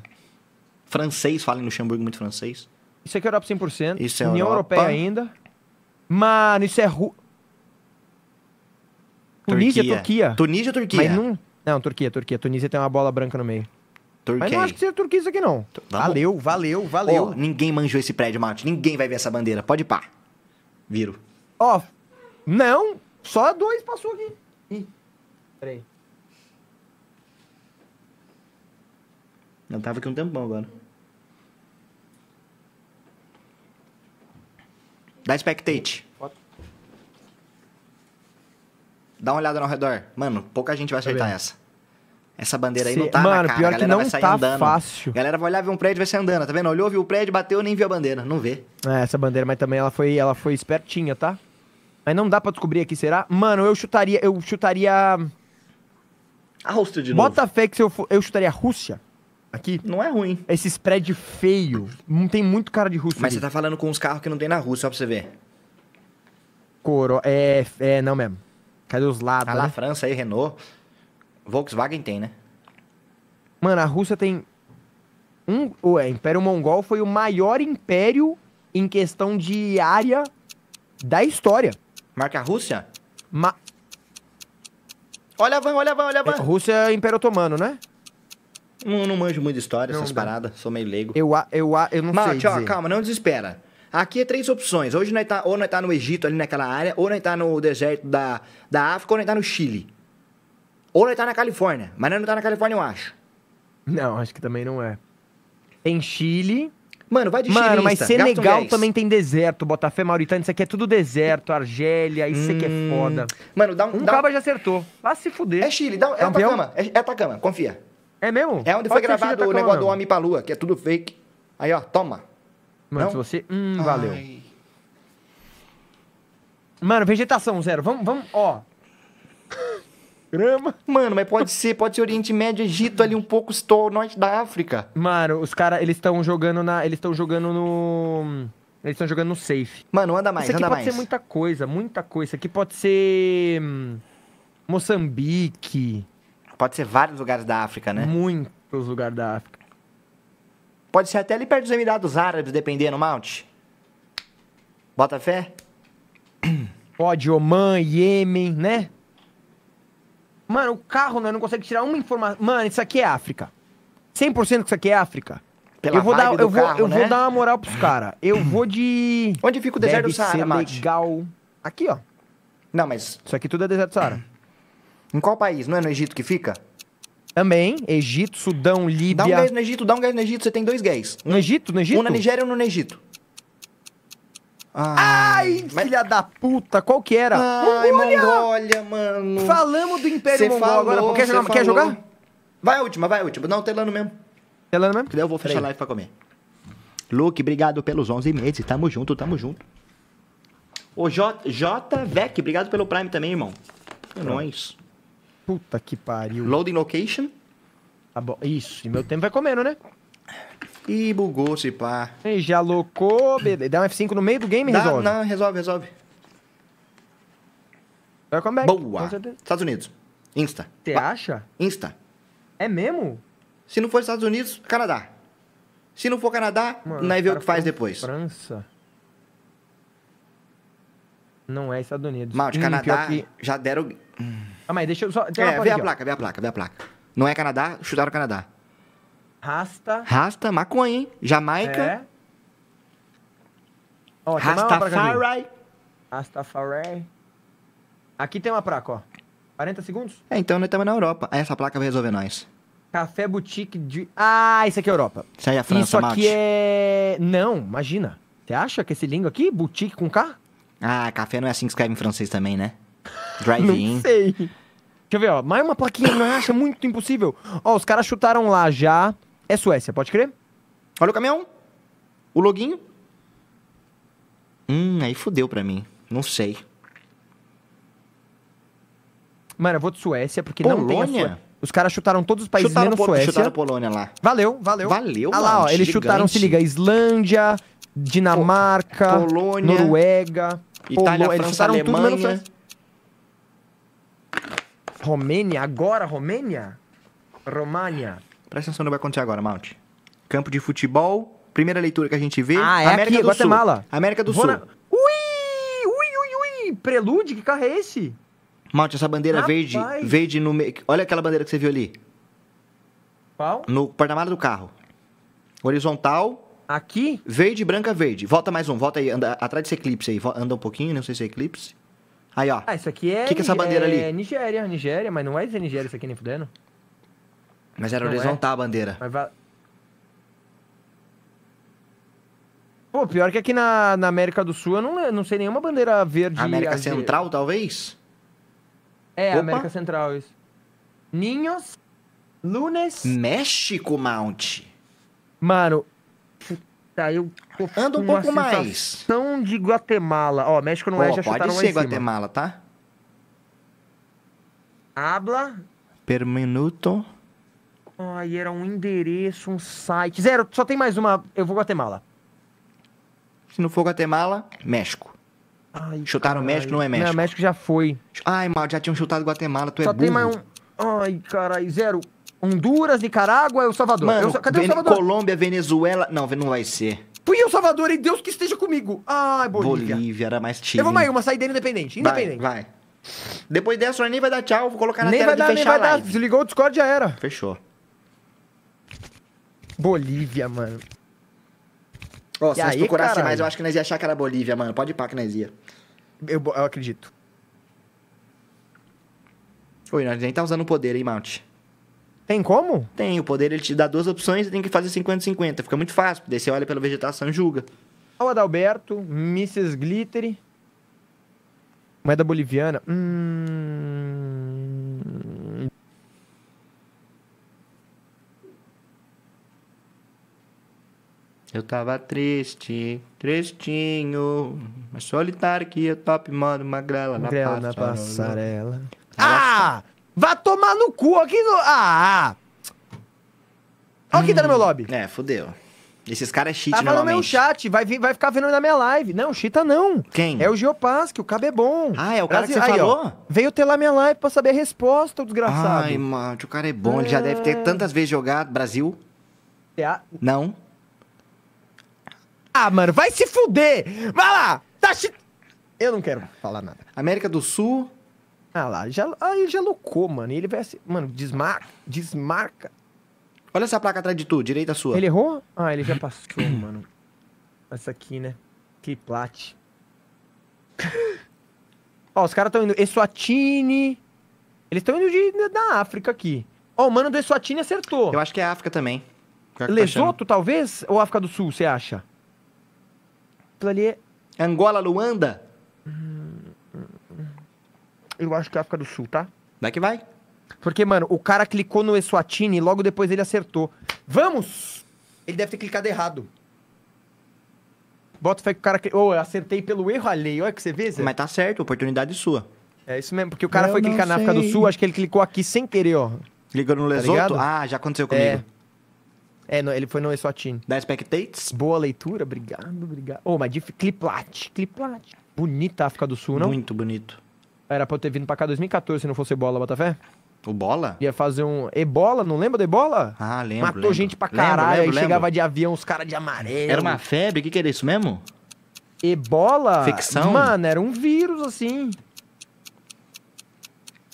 Francês, fala em Luxemburgo muito francês. Isso aqui é Europa 100%. Isso é União Europa. Europeia ainda. Mano, isso é... Ru... Tunísia, Turquia. Tunísia, Turquia. Mas não... não, Turquia, Turquia. Tunísia tem uma bola branca no meio. Turquia. Mas não acho que seja Turquia isso aqui, não. Vamos. Tá valeu, valeu, valeu. Oh, ninguém manjou esse prédio, Malte. Ninguém vai ver essa bandeira. Pode pá. Viro. Ó, oh, não. Só dois passou aqui. Ih, peraí. Não tava aqui um tempão agora. Dá spectate. Dá uma olhada no redor. Mano, pouca gente vai acertar tá essa. Essa bandeira aí não tá Mano, na cara. Pior a galera que não vai sair tá andando. fácil. A galera vai olhar, ver um prédio, vai sair andando. Tá vendo? Olhou, viu o prédio, bateu, nem viu a bandeira. Não vê. É, essa bandeira, mas também ela foi, ela foi espertinha, tá? Mas não dá pra descobrir aqui, será? Mano, eu chutaria... Eu chutaria... A Rússia de novo. Bota fé que se eu, eu chutaria a Rússia aqui. Não é ruim. Esses prédios feio. Não tem muito cara de Rússia. Mas ali. você tá falando com uns carros que não tem na Rússia, só pra você ver. Coro... É... É, não mesmo. Cadê os lados? Ah, né? lá, França aí, Renault. Volkswagen tem, né? Mano, a Rússia tem. Um, o é, Império Mongol foi o maior império em questão de área da história. Marca a Rússia? Ma... Olha a van, olha a van, olha a é, van. É, Rússia Império Otomano, né? Não, não manjo muito de história, não essas paradas. Sou meio leigo. Eu, eu, eu, eu não Mas, sei. Mas, calma, não desespera. Aqui é três opções. Hoje nós tá, ou nós tá no Egito, ali naquela área, ou nós tá no deserto da, da África, ou nós tá no Chile. Ou nós tá na Califórnia. Mas nós não tá na Califórnia, eu acho. Não, acho que também não é. Em Chile. Mano, vai de Mano, chilista, mas Senegal também tem deserto, Botafé, Mauritânia, isso aqui é tudo deserto, Argélia, isso hum... aqui é hum. foda. Mano, dá um... Um dá caba um... já acertou. Vá se fuder. É Chile, dá um... é Atacama, é, é Atacama, confia. É mesmo? É onde Pode foi gravado Chile, o negócio do Homem pra Lua, que é tudo fake. Aí, ó, toma. Mano, Não? se você. Hum, valeu. Mano, vegetação zero. Vamos, vamos, ó. [laughs] Grama. Mano, mas pode ser, pode ser Oriente Médio, Egito ali um pouco, estou norte da África. Mano, os caras, eles estão jogando na, eles estão jogando no eles estão jogando no safe. Mano, anda mais, anda mais. Isso aqui pode ser muita coisa, muita coisa. Isso aqui pode ser hum, Moçambique. Pode ser vários lugares da África, né? Muitos lugares da África. Pode ser até ali perto dos Emirados Árabes, dependendo, Mount. Bota fé? Pode, Oman, Iêmen, né? Mano, o carro né, não, não consegue tirar uma informação. Mano, isso aqui é África. 100% que isso aqui é África. Pela eu vou dar, eu vou, eu né? vou dar uma moral pros caras. Eu vou de. [clears throat] Onde fica o deserto Deve do Saara, Mate? legal. Aqui, ó. Não, mas. Isso aqui tudo é deserto do Saara. [clears throat] Em qual país? Não é no Egito que fica? Também, Egito, Sudão, Líbia. Dá um gás no Egito, dá um gás no Egito, você tem dois gays. No Egito, no Egito? Um na Nigéria e um no Egito. Ai, Ai, filha mas... da puta, qual que era? Ai, Mongólia, mano. Falamos do Império Mongol falou, agora. Quer jogar? quer jogar? Vai a última, vai a última. Não, telando mesmo. Telando mesmo? Que daí eu vou fechar a live pra comer. Luke, obrigado pelos 11 meses. Tamo junto, tamo junto. Ô, J, J Vec, obrigado pelo Prime também, irmão. É nóis. Puta que pariu. Loading location. Tá bom. Isso, e meu tempo vai comendo, né? Ih, bugou, se pá. já loucou. beleza. Dá um F5 no meio do game e resolve. Não, resolve, resolve. Welcome back. Boa. Estados Unidos. Insta. Você acha? Insta. É mesmo? Se não for Estados Unidos, Canadá. Se não for Canadá, Mano, nós vê o que faz depois. França. Não é Estados Unidos. Mal, de hum, Canadá que... já deram. Hum. Ah, mas deixa eu só. Tem é, vê aqui, a placa, vê a placa, vê a placa. Não é Canadá, chutaram Canadá. Rasta. Rasta, maconha, hein? Jamaica. É. Ó, Rastafari. Rastafari. Aqui tem uma placa, ó. 40 segundos? É, então nós estamos na Europa. Essa placa vai resolver nós. Café Boutique de. Ah, isso aqui é Europa. Isso aí é a França, Isso aqui é. Não, imagina. Você acha que esse língua aqui, boutique com K? Ah, café não é assim que escreve em francês também, né? Drive-in. Não sei. Deixa eu ver, ó. Mais é uma plaquinha não acha muito impossível. Ó, os caras chutaram lá já. É Suécia, pode crer? Olha o caminhão. O loginho. Hum, aí fudeu pra mim. Não sei. Mano, eu vou de Suécia, porque Polônia? não tem a Os caras chutaram todos os países chutaram menos po Suécia. Chutaram Polônia lá. Valeu, valeu. Valeu, Ah lá, ó, eles chutaram, se liga, Islândia, Dinamarca, Polônia, Noruega, Itália, França, eles chutaram Alemanha. tudo menos Suécia. Romênia? Agora Romênia? România. Presta atenção no que vai acontecer agora, Mount. Campo de futebol, primeira leitura que a gente vê. Ah, é América aqui, do Guatemala. Sul. América do Vou Sul. Na... Ui! Ui, ui, ui! Prelude, que carro é esse? Mount, essa bandeira Rapaz. verde, verde no meio. Olha aquela bandeira que você viu ali. Qual? No porta do carro. Horizontal. Aqui? Verde, branca, verde. Volta mais um, volta aí, anda, atrás desse eclipse aí. Anda um pouquinho, né? não sei se é eclipse. Aí, ó. Ah, isso aqui é. O que, que é essa bandeira é... ali? É Nigéria, Nigéria, mas não vai é dizer Nigéria isso aqui nem fudendo. Mas era não é. horizontal é. a bandeira. Mas Pô, pior que aqui na, na América do Sul eu não, não sei nenhuma bandeira verde. América Central, talvez? É, Opa. América Central, isso. Ninhos, Lunes. México Mount. Mano, Tá, eu tô Anda um com pouco uma mais. São de Guatemala. Ó, México não é, já pode ser Guatemala, tá? Habla. Per minuto. Ai, era um endereço, um site. Zero, só tem mais uma. Eu vou Guatemala. Se não for Guatemala, México. Ai, Chutaram carai. México, não é México. Não, México já foi. Ai, mal, já tinham chutado Guatemala, tu só é burro. Só tem mais um. Ai, caralho, zero. Honduras, Nicarágua, El Salvador. Mano, cadê Ven o Salvador? Colômbia, Venezuela. Não, não vai ser. Põe El Salvador e Deus que esteja comigo. Ai, ah, Bolívia. Bolívia era mais tímido. Eu vou mais uma saída independente. Independente. Vai. vai. Depois dessa, nem vai dar tchau. Vou colocar na nem tela vai dar, Nem vai dar, Desligou o Discord, já era. Fechou. Bolívia, mano. Ó, oh, se nós procurasse mais, eu acho que nós ia achar que era Bolívia, mano. Pode ir pra que nós ia. Eu, eu acredito. Oi, nós nem tá usando o poder, hein, Mount? Tem como? Tem, o poder ele te dá duas opções, e tem que fazer 50-50. Fica muito fácil, daí você olha pela vegetação e julga. O Adalberto, Mrs. Glittery. Moeda boliviana. Hum... Eu tava triste, tristinho, mas solitário que eu top mano magrela, na, passarela. na passarela. Ah! Vá tomar no cu aqui no. Ah! Olha ah. quem tá no meu hum. lobby. É, fodeu. Esses caras é cheat Tava tá normalmente. no meu chat, vai, vi- vai ficar vendo na minha live. Não, chita não. Quem? É o Geopaz, que o cabo é bom. Ah, é o cara que você Aí, ó, falou? veio ter lá minha live pra saber a resposta, o desgraçado. Ai, mano, o cara é bom. Ele já deve ter tantas vezes jogado. Brasil? É? a- Não. Ah, mano, vai se fuder! Vai lá! Tá chi... Eu não quero falar nada. América do Sul? Ah lá, já, aí ah, já loucou, mano. Ele vai assim, mano, desmarca, desmarca. Olha essa placa atrás de tu, direita sua. Ele errou? Ah, ele já passou, [coughs] mano. Essa aqui, né? Que plate. Ó, os caras estão indo. Eswatini. Eles estão indo de, da África aqui. Ó, o mano do Eswatini acertou. Eu acho que é África também. É Lesoto, tá talvez? Ou África do Sul, você acha? ali é... Angola, Luanda? eu acho que é África do Sul, tá? Vai que vai. Porque, mano, o cara clicou no Eswatini e logo depois ele acertou. Vamos! Ele deve ter clicado errado. Bota fé que o cara. Ô, oh, eu acertei pelo erro alheio. Olha que você vê, Zé. Mas tá certo, oportunidade sua. É isso mesmo, porque o cara eu foi clicar sei. na África do Sul, acho que ele clicou aqui sem querer, ó. Ligando no tá Lesoto? Tá ah, já aconteceu comigo. É. É, ele foi no Eswatini. Da Spectates? Boa leitura, obrigado, obrigado. Ô, oh, mas de Cliplat, Cliplat. Bonita a África do Sul, não? Muito bonito. Era pra eu ter vindo pra cá 2014 se não fosse bola, Botafé? O Bola? Ia fazer um. Ebola, não lembra do Ebola? Ah, lembro. Matou lembro. gente pra caralho, lembro, lembro, aí chegava de avião, os caras de amarelo. Era uma febre? O que, que era isso mesmo? Ebola? Ficção? Mano, era um vírus assim.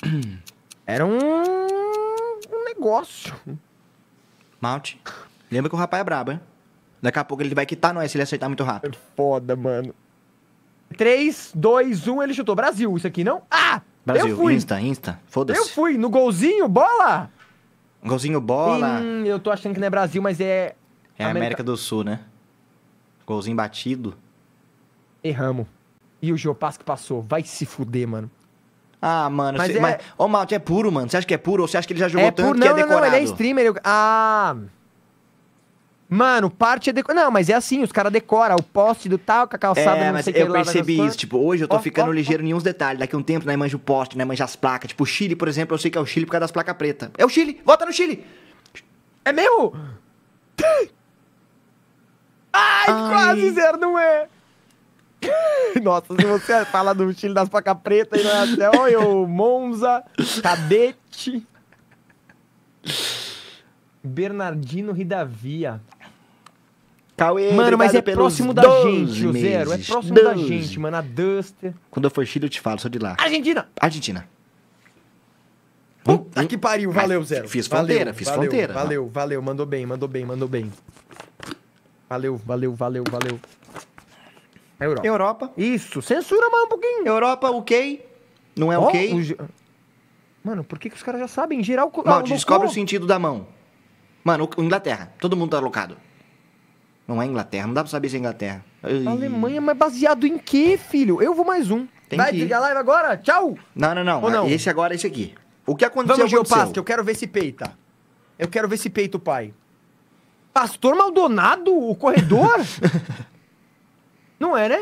[clears throat] Era um. um negócio. Malte. Lembra que o rapaz é brabo, hein? Daqui a pouco ele vai quitar nós se ele acertar muito rápido. É foda, mano. 3, 2, 1, ele chutou. Brasil, isso aqui não? Ah! Brasil, eu fui. Insta, Insta. Foda-se. Eu fui. No golzinho, bola! Golzinho, bola. Hum, eu tô achando que não é Brasil, mas é. É América, América do Sul, né? Golzinho batido. Erramos. E o que passou. Vai se fuder, mano. Ah, mano, mas, cê, é... mas... Ô, Malte, é puro, mano. Você acha que é puro ou você acha que ele já jogou é tanto puro... não, que é decorado? Não, não, ele é streamer. Eu... Ah. Mano, parte é. De... Não, mas é assim, os caras decoram o poste do tal, com a calçada é, não mas sei eu que, percebi isso. Tipo, hoje eu tô oh, ficando oh, ligeiro oh. em uns detalhes. Daqui a um tempo, né, manja o poste, né, manja as placas. Tipo, o Chile, por exemplo, eu sei que é o Chile por causa das placas pretas. É o Chile! Vota no Chile! É meu! Ai, Ai, quase zero, não é? Nossa, se você [laughs] fala do Chile das placas pretas aí não é até, olha, o Monza, Cadete, Bernardino Ridavia. Cauê, mano, mas é próximo da gente, o Zero. É próximo da gente, mano. A Duster. Quando eu for Chile, eu te falo, sou de lá. Argentina! Argentina. Puta hum, que pariu, valeu, Zero. Fiz fronteira, valeu, fiz valeu, fronteira. Valeu, valeu, valeu, mandou bem, mandou bem, mandou bem. Valeu, valeu, valeu, valeu. Europa. Europa. Isso, censura mais um pouquinho. Europa, ok. Não é oh, ok. Mano, por que, que os caras já sabem? Em geral, Mal, ah, descobre o sentido da mão. Mano, Inglaterra. Todo mundo tá alocado. Não é Inglaterra, não dá pra saber se é Inglaterra. Ai. Alemanha, mas baseado em quê, filho? Eu vou mais um. Tem Vai, que a live agora? Tchau! Não, não, não. Ou não? Esse agora é esse aqui. O que aconteceu? Vamos, aconteceu? Pasto, eu quero ver se peita. Eu quero ver se peita o pai. Pastor Maldonado, o corredor? [laughs] não é, né?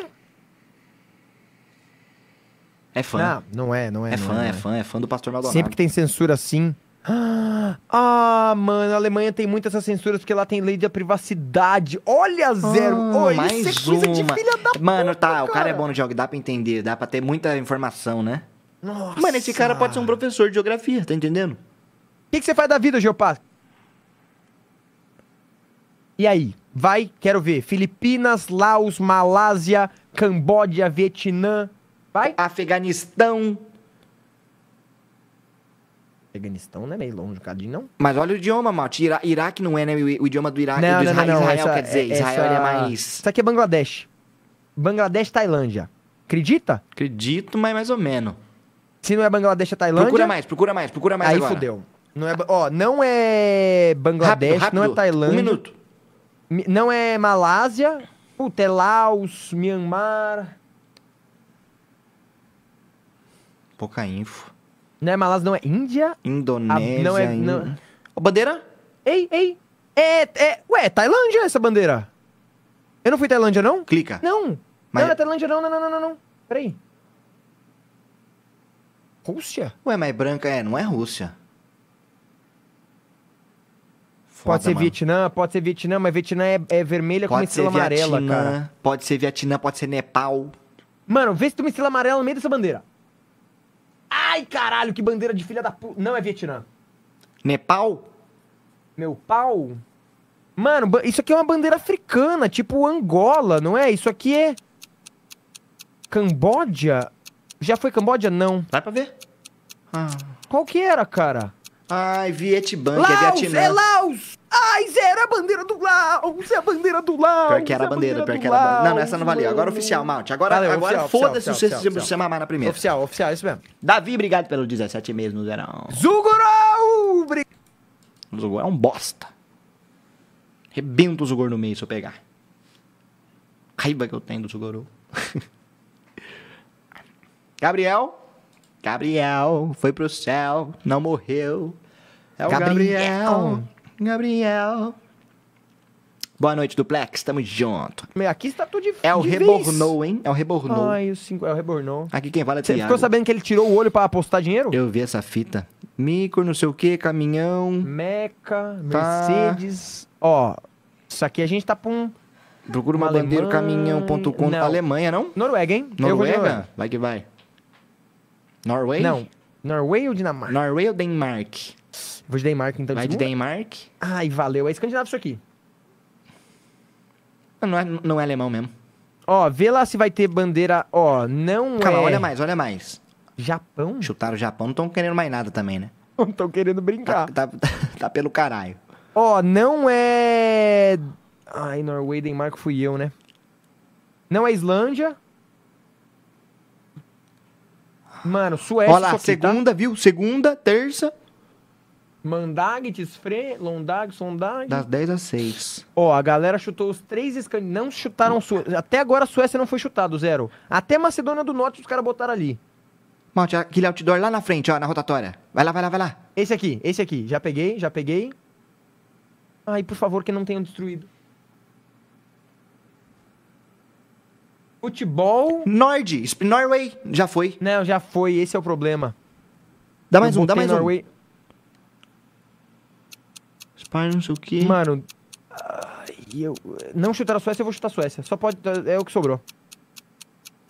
É fã. Não, não é, não é. É não fã, é, é, é. fã, é fã do Pastor Maldonado. Sempre que tem censura assim. [gasps] Ah, mano, a Alemanha tem muitas censuras porque lá tem lei da privacidade. Olha, ah, zero. Ah, Olha, mais isso é coisa uma. de filha da Mano, tá, puta, tá, cara. o cara é bom no jogo, dá pra entender, dá pra ter muita informação, né? Nossa. Mano, esse cara pode ser um professor de geografia, tá entendendo? O que, que você faz da vida, Geopasco? E aí? Vai, quero ver. Filipinas, Laos, Malásia, Camboja, Vietnã. Vai? Afeganistão. Afeganistão não é meio longe, cadinho, não? Mas olha o idioma, Mati. Ira Iraque não é, né? O idioma do Iraque, não, do Israel, não, não, Israel essa, quer dizer. É é essa... Israel é mais... Isso aqui é Bangladesh. Bangladesh, Tailândia. Acredita? Acredito, mas mais ou menos. Se não é Bangladesh, é Tailândia... Procura mais, procura mais, procura mais Aí agora. fudeu. Não é, ó, não é Bangladesh, rápido, rápido. não é Tailândia. Um minuto. Não é Malásia. Puta, é Laos, Mianmar. Pouca info. Não é Malásia, não é Índia? Indonésia. A, não é. Não... bandeira? Ei, ei. É, é. Ué, é Tailândia essa bandeira? Eu não fui Tailândia, não? Clica. Não. Mas... Não, não é Tailândia, não, não, não, não, não. não. Peraí. Rússia? Ué, mas é branca, é, não é Rússia. Foda, pode ser mano. Vietnã, pode ser Vietnã, mas Vietnã é, é vermelha pode com estrela amarela, cara. Pode ser Vietnã, pode ser Nepal. Mano, vê se tem uma estrela amarela no meio dessa bandeira. Ai, caralho, que bandeira de filha da puta. Não é Vietnã. Nepal? Meu pau? Mano, isso aqui é uma bandeira africana, tipo Angola, não é? Isso aqui é. Camboja? Já foi Camboja? Não. Vai pra ver. Ah. Qual que era, cara? Ai, Vietbank, é, é Vietnã. É Laos! Ai, Zé, era a bandeira do Lau! Zé, a bandeira do Lau! Pior que era a bandeira, pior que era a bandeira. Não, não, essa não valia. Agora oficial, Mount. Agora, Valeu, agora foda-se o você chamar mais na primeira. Oficial, oficial, isso mesmo. Davi, obrigado pelo 17 meses no verão. Zugurau! Bri... Zugurau é um bosta. Rebento o Zugor no meio se eu pegar. Raiva que eu tenho do Zugorou. [laughs] Gabriel. Gabriel foi pro céu, não morreu. É o Gabriel. Gabriel. Gabriel. Boa noite, Duplex. Tamo junto. aqui está tudo de É o Rebornou, hein? É o Rebornou. Ai, o cinco, é o Rebornou. Aqui quem fala é Você ficou sabendo que ele tirou o olho para apostar dinheiro? Eu vi essa fita. Micro, não sei o que, caminhão. Meca, tá. Mercedes. Ó, isso aqui a gente tá pra um. Procura uma Alemanha... bandeira, caminhão.com. na Alemanha, não? Noruega, hein? Noruega? Noruega? Vai que vai. Norway? Não. Norway ou Dinamarca? Norway ou Denmark? Vou de Dinamarca, então. Vai de, Denmark. Ai, valeu. É escandinavo isso aqui. Não é, não é alemão mesmo. Ó, vê lá se vai ter bandeira. Ó, não Calma, é... olha mais, olha mais. Japão? Chutaram o Japão, não estão querendo mais nada também, né? [laughs] Não estão querendo brincar. Tá, tá, [laughs] tá pelo caralho. Ó, não é. Ai, Norway, Dinamarca fui eu, né? Não é Islândia. Mano, Suécia. Olha lá, tá segunda, tá? viu? Segunda, terça. Mandag, Tisfré, Londag, Sondag. Das 10 às 6. Ó, a galera chutou os três escândalos. Não chutaram Suécia. Até agora a Suécia não foi chutado, zero. Até Macedônia do Norte os caras botaram ali. Malte, aquele outdoor lá na frente, ó, na rotatória. Vai lá, vai lá, vai lá. Esse aqui, esse aqui. Já peguei, já peguei. Ai, por favor, que não tenham destruído. Futebol. Nord, Norway, já foi. Não, já foi, esse é o problema. Dá mais Eu um, dá mais Norway. um pai não sei o quê. Mano, eu, não chutar a Suécia, eu vou chutar a Suécia. Só pode. É o que sobrou.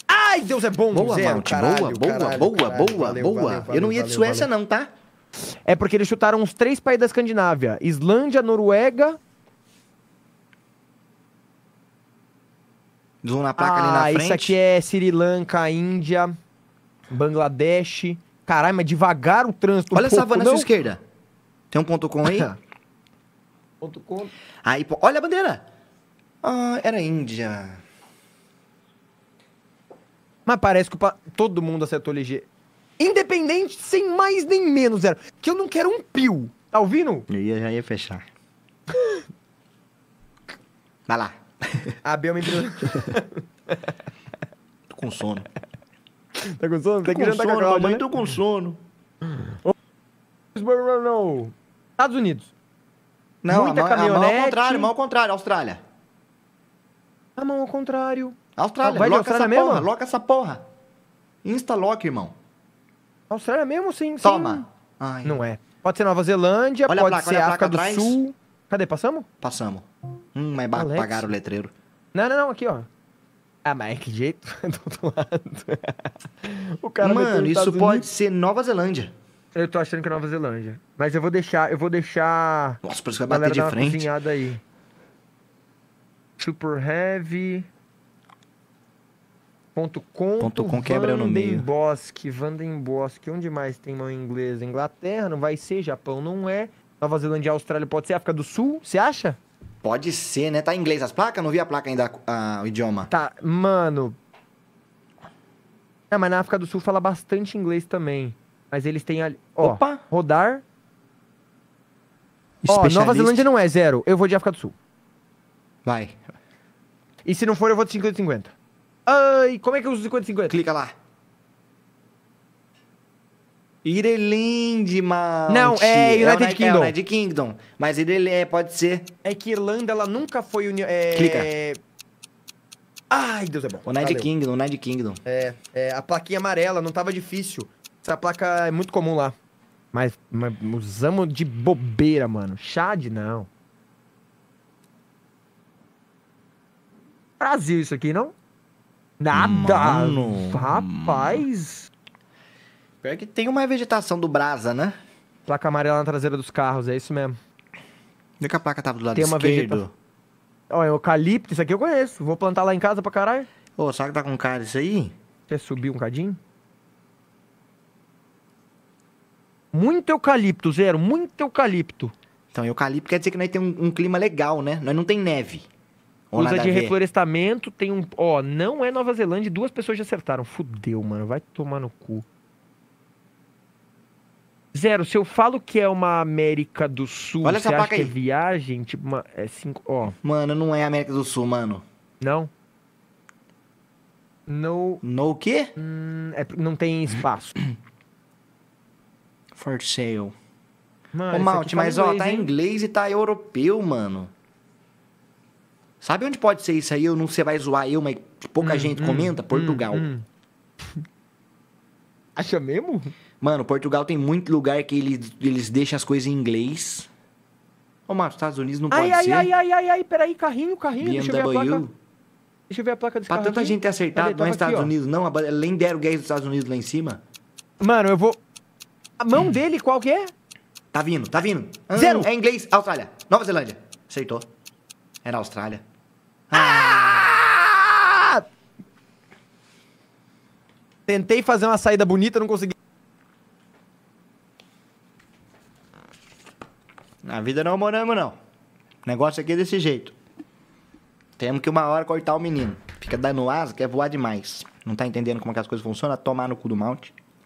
Ai, Deus é bom, Boa, Zero, Mount, caralho, boa, boa, caralho, boa, caralho, boa, valeu, boa. Valeu, eu não ia de Suécia, não, tá? É porque eles chutaram os três países da Escandinávia: Islândia, Noruega. Zoom na placa ah, ali na frente. Ah, isso aqui é Sri Lanka, Índia, Bangladesh. Caralho, mas devagar o trânsito. Olha um pouco, a savana sua esquerda. Tem um ponto com [laughs] aí? com. Aí, ah, pô, olha a bandeira. Ah, era Índia. Mas parece que pa... todo mundo acertou LG. Independente, sem mais nem menos, zero. Que eu não quero um pio. Tá ouvindo? Eu ia, já ia fechar. [laughs] Vai lá. Abel [laughs] é [laughs] me Tô com sono. Tá com sono? Tem que jantar com a Cláudia, né? Tô com sono. Estados Unidos. Não, muita a mão, caminhonete. mão ao contrário, mão ao contrário, Austrália. A mão ao contrário. Austrália, Vai loca Austrália essa mesmo? porra, loca essa porra. Insta lock, irmão. Austrália mesmo, sim. Toma. Sim. Não é. Pode ser Nova Zelândia, olha pode placa, ser África do atrás. Sul. Cadê? Passamos? Passamos. Hum, mas Alex. pagaram o letreiro. Não, não, não, aqui, ó. Ah, mas é que jeito? [laughs] do outro lado. [laughs] o cara Mano, isso pode Unidos. ser Nova Zelândia. Eu tô achando que é Nova Zelândia. Mas eu vou deixar, eu vou deixar. Nossa, por isso que vai bater de frente. aí. Super Heavy. Ponto com. Ponto com quebra no meio. Bosque, bosque, Onde mais tem mão inglesa? Inglaterra não vai ser, Japão não é. Nova Zelândia, Austrália pode ser, África do Sul, você acha? Pode ser, né? Tá em inglês as placas? Não vi a placa ainda, Ah, o idioma. Tá, mano. É, mas na África do Sul fala bastante inglês também. Mas eles têm ali. Ó, Opa! Rodar. Ó, Nova Zelândia não é zero. Eu vou de África do Sul. Vai. E se não for, eu vou de 50-50. Ai, como é que eu uso 50-50? Clica lá. Irelande, mano. Não, é, é United, é Kingdom. É United Kingdom. Mas Irelande é, pode ser. É que Irlanda, ela nunca foi... Uni é... Clica. Ai, Deus é bom. United Valeu. Kingdom, United Kingdom. É, é, a plaquinha amarela, não tava difícil. Essa placa é muito comum lá. Mas, mas usamos de bobeira, mano. Chad, não. Brasil isso aqui, não? Nada! Mano. Rapaz! Pior que tem uma vegetação do Brasa, né? Placa amarela na traseira dos carros, é isso mesmo. Onde que a placa tava do lado tem uma esquerdo? Vegeta... Ó, é eucalipto, isso aqui eu conheço. Vou plantar lá em casa pra caralho. Ô, será que tá com cara isso aí? Quer subir um cadinho? Muito eucalipto, Zero. Muito eucalipto. Então, eucalipto quer dizer que nós temos um, um, clima legal, né? Nós não tem neve. Ou Usa de reflorestamento, tem um... Ó, não é Nova Zelândia duas pessoas já acertaram. Fudeu, mano. Vai tomar no cu. Zero, se eu falo que é uma América do Sul, Olha você essa acha que é aí. é viagem? Tipo, uma, é cinco, ó. Mano, não é América do Sul, mano. Não? No... No o quê? Hum, é, não tem espaço. [clears throat] for sale. Mano, Ô, Malte, tá mas inglês, ó, tá em inglês e tá europeu, mano. Sabe onde pode ser isso aí? Eu não sei, vai zoar eu, mas pouca hum, gente hum, comenta? Hum, Portugal. Hum, [laughs] Acha mesmo? Mano, Portugal tem muito lugar que eles, eles deixam as coisas em inglês. Ô, Mato, Estados Unidos não ai, pode ai, ser. Ai, ai, ai, ai, peraí, carrinho, carrinho, BMW. deixa eu ver a placa. Deixa eu ver a placa desse pra carro. Pra tanta aqui. gente ter acertado, não é Estados aqui, Unidos, não. Além deram o gás dos Estados Unidos lá em cima. Mano, eu vou... A mão dele qual que é? Tá vindo, tá vindo. Ah, Zero. É inglês, Austrália. Nova Zelândia. Aceitou. Era Austrália. Ah! Tentei fazer uma saída bonita, não consegui. Na vida não moramos, não. O negócio aqui é desse jeito. Temos que uma hora cortar o menino. Fica dando asa, quer voar demais. Não tá entendendo como é que as coisas funcionam? Tomar no cu do Mount?